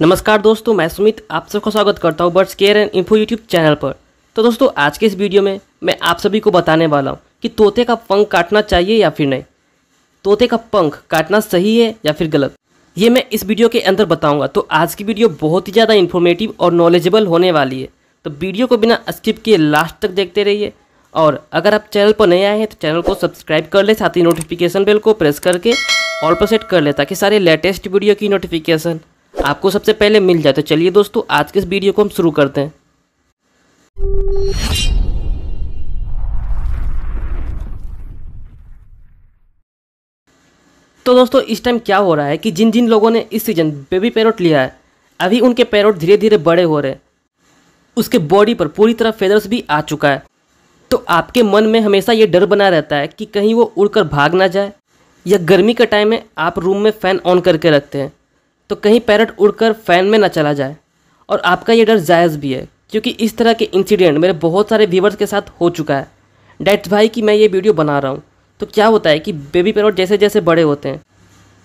नमस्कार दोस्तों मैं सुमित आप सबका स्वागत करता हूँ birds care and info YouTube channel पर तो दोस्तों आज के इस वीडियो में मैं आप सभी को बताने वाला हूँ कि तोते का पंख काटना चाहिए या फिर नहीं तोते का पंख काटना सही है या फिर गलत ये मैं इस वीडियो के अंदर बताऊँगा तो आज की वीडियो बहुत ही ज़्यादा इन्फॉर्मेटिव और नॉलेजेबल होने वाली है तो वीडियो को बिना स्किप किए लास्ट तक देखते रहिए और अगर आप चैनल पर नए आए हैं तो चैनल को सब्सक्राइब कर ले साथ ही नोटिफिकेशन बेल को प्रेस करके ऑल पर सेट कर ले ताकि सारे लेटेस्ट वीडियो की नोटिफिकेशन आपको सबसे पहले मिल जाए तो चलिए दोस्तों आज के इस वीडियो को हम शुरू करते हैं तो दोस्तों इस टाइम क्या हो रहा है कि जिन जिन लोगों ने इस सीजन बेबी पैरोट लिया है अभी उनके पैरोट धीरे धीरे बड़े हो रहे हैं उसके बॉडी पर पूरी तरह फेदर्स भी आ चुका है तो आपके मन में हमेशा ये डर बना रहता है कि कहीं वो उड़कर भाग ना जाए या गर्मी के टाइम में आप रूम में फ़ैन ऑन करके रखते हैं तो कहीं पैरट उड़कर फैन में ना चला जाए और आपका ये डर जायज़ भी है क्योंकि इस तरह के इंसिडेंट मेरे बहुत सारे व्यूवर्स के साथ हो चुका है डैट्स भाई कि मैं ये वीडियो बना रहा हूँ तो क्या होता है कि बेबी पैरट जैसे जैसे बड़े होते हैं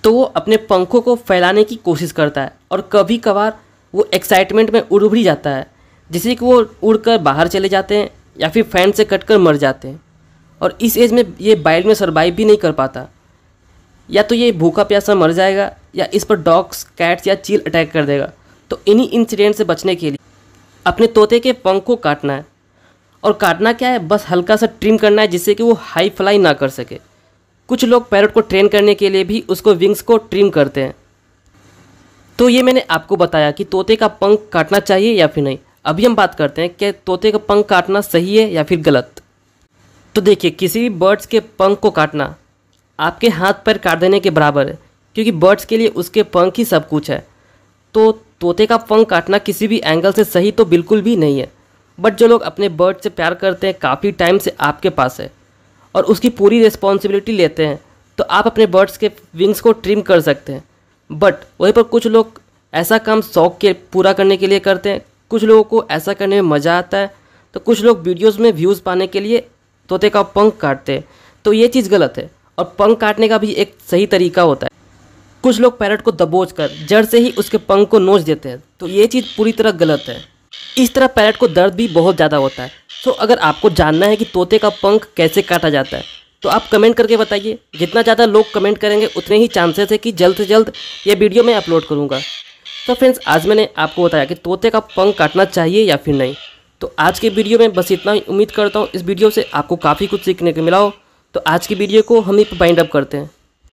तो वो अपने पंखों को फैलाने की कोशिश करता है और कभी कभार वो एक्साइटमेंट में उड़ भी जाता है जिससे कि वो उड़कर बाहर चले जाते हैं या फिर फैन से कटकर मर जाते हैं और इस एज में ये बाइट में सर्वाइव भी नहीं कर पाता या तो ये भूखा प्यासा मर जाएगा या इस पर डॉग्स कैट्स या चील अटैक कर देगा तो इन्हीं इंसिडेंट से बचने के लिए अपने तोते के पंख को काटना है और काटना क्या है बस हल्का सा ट्रिम करना है जिससे कि वो हाई फ्लाई ना कर सके कुछ लोग पैरट को ट्रेन करने के लिए भी उसको विंग्स को ट्रिम करते हैं तो ये मैंने आपको बताया कि तोते का पंख काटना चाहिए या फिर नहीं अभी हम बात करते हैं कि तोते का पंख काटना सही है या फिर गलत तो देखिए किसी भी बर्ड्स के पंख को काटना आपके हाथ पर काट देने के बराबर है क्योंकि बर्ड्स के लिए उसके पंख ही सब कुछ है तो तोते का पंख काटना किसी भी एंगल से सही तो बिल्कुल भी नहीं है बट जो लोग अपने बर्ड से प्यार करते हैं काफ़ी टाइम से आपके पास है और उसकी पूरी रिस्पॉन्सिबिलिटी लेते हैं तो आप अपने बर्ड्स के विंग्स को ट्रिम कर सकते हैं बट वहीं पर कुछ लोग ऐसा काम शौक के पूरा करने के लिए करते हैं कुछ लोगों को ऐसा करने में मज़ा आता है तो कुछ लोग वीडियोस में व्यूज़ पाने के लिए तोते का पंख काटते हैं तो ये चीज़ गलत है और पंख काटने का भी एक सही तरीका होता है कुछ लोग पैरट को दबोच कर जड़ से ही उसके पंख को नोच देते हैं तो ये चीज़ पूरी तरह गलत है इस तरह पैरट को दर्द भी बहुत ज़्यादा होता है सो तो अगर आपको जानना है कि तोते का पंख कैसे काटा जाता है तो आप कमेंट करके बताइए जितना ज़्यादा लोग कमेंट करेंगे उतने ही चांसेस है कि जल्द से जल्द ये वीडियो मैं अपलोड करूँगा तो फ्रेंड्स आज मैंने आपको बताया कि तोते का पंख काटना चाहिए या फिर नहीं तो आज के वीडियो में बस इतना ही उम्मीद करता हूँ इस वीडियो से आपको काफ़ी कुछ सीखने को मिला हो तो आज की वीडियो को हम ही बाइंड अप करते हैं